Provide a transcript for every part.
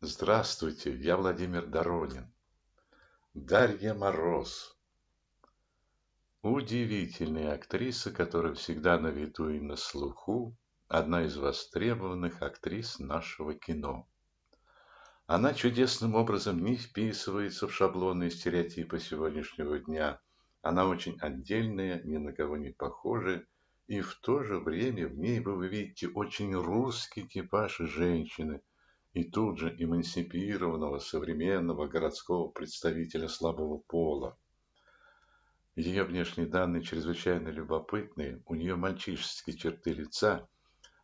Здравствуйте, я Владимир Доронин. Дарья Мороз. Удивительная актриса, которая всегда на виду и на слуху, одна из востребованных актрис нашего кино. Она чудесным образом не вписывается в шаблонные стереотипы сегодняшнего дня. Она очень отдельная, ни на кого не похожая, и в то же время в ней вы видите очень русский типаж женщины – и тут же эмансипированного современного городского представителя слабого пола. Ее внешние данные чрезвычайно любопытные, у нее мальчишеские черты лица,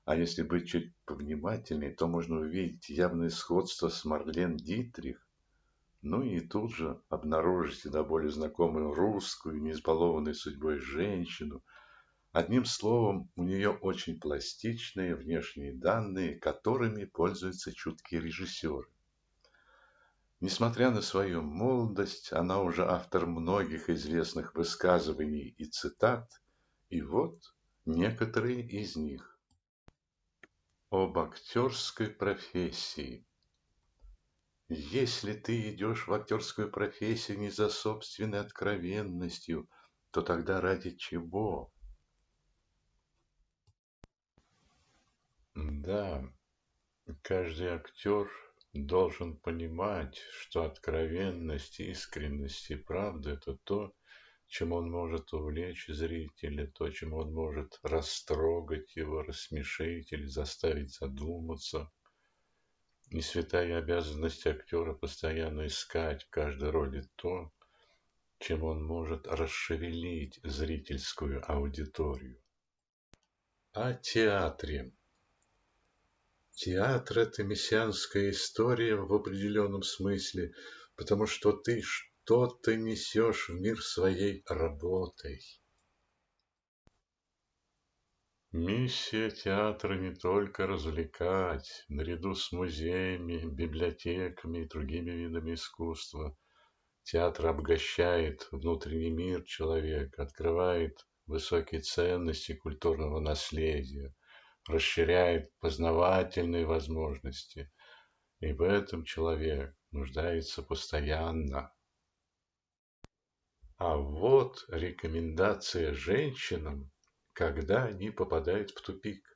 а если быть чуть повнимательнее, то можно увидеть явное сходство с Марлен Дитрих, ну и тут же обнаружите до более знакомую русскую, не избалованную судьбой женщину – Одним словом, у нее очень пластичные внешние данные, которыми пользуются чуткие режиссеры. Несмотря на свою молодость, она уже автор многих известных высказываний и цитат, и вот некоторые из них. Об актерской профессии. Если ты идешь в актерскую профессию не за собственной откровенностью, то тогда ради чего? Да, каждый актер должен понимать, что откровенность, искренность и правда – это то, чем он может увлечь зрителя, то, чем он может растрогать его, рассмешить или заставить задуматься. И святая обязанность актера постоянно искать в каждой роли то, чем он может расшевелить зрительскую аудиторию. О театре театр – это мессианская история в определенном смысле, потому что ты что-то несешь в мир своей работой. Миссия театра не только развлекать, наряду с музеями, библиотеками и другими видами искусства. Театр обогащает внутренний мир человека, открывает высокие ценности культурного наследия – расширяет познавательные возможности. И в этом человек нуждается постоянно. А вот рекомендация женщинам, когда они попадают в тупик.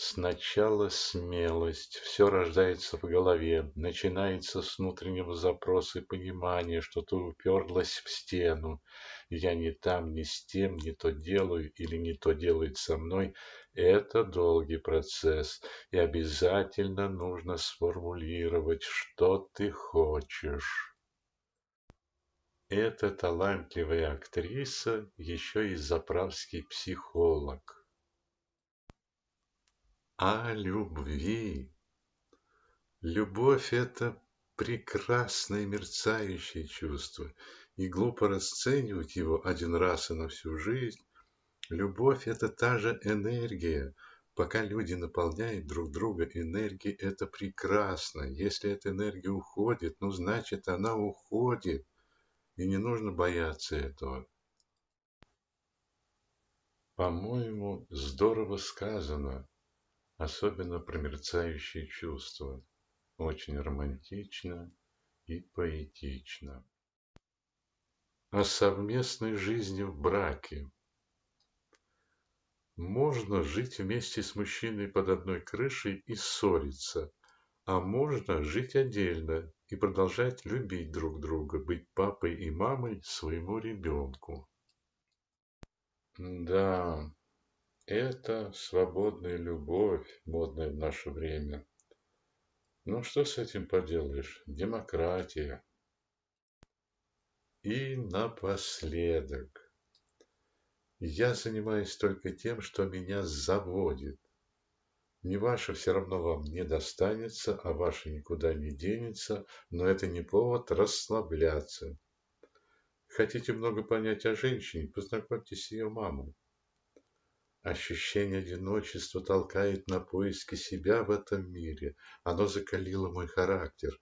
Сначала смелость, все рождается в голове, начинается с внутреннего запроса и понимания, что ты уперлась в стену. Я не там, не с тем, не то делаю или не то делает со мной. Это долгий процесс, и обязательно нужно сформулировать, что ты хочешь. Эта талантливая актриса еще и заправский психолог о любви. Любовь – это прекрасное мерцающее чувство, и глупо расценивать его один раз и на всю жизнь. Любовь – это та же энергия. Пока люди наполняют друг друга энергией, это прекрасно. Если эта энергия уходит, ну, значит, она уходит. И не нужно бояться этого. По-моему, здорово сказано особенно про чувства. Очень романтично и поэтично. О совместной жизни в браке. Можно жить вместе с мужчиной под одной крышей и ссориться, а можно жить отдельно и продолжать любить друг друга, быть папой и мамой своему ребенку. Да, это свободная любовь, модная в наше время. Ну что с этим поделаешь? Демократия. И напоследок. Я занимаюсь только тем, что меня заводит. Не ваше все равно вам не достанется, а ваше никуда не денется, но это не повод расслабляться. Хотите много понять о женщине? Познакомьтесь с ее мамой. Ощущение одиночества толкает на поиски себя в этом мире. Оно закалило мой характер.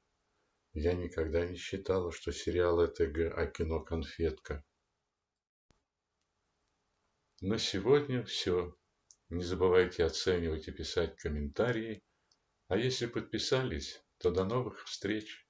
Я никогда не считала, что сериал – это г, а кино – конфетка. На сегодня все. Не забывайте оценивать и писать комментарии. А если подписались, то до новых встреч!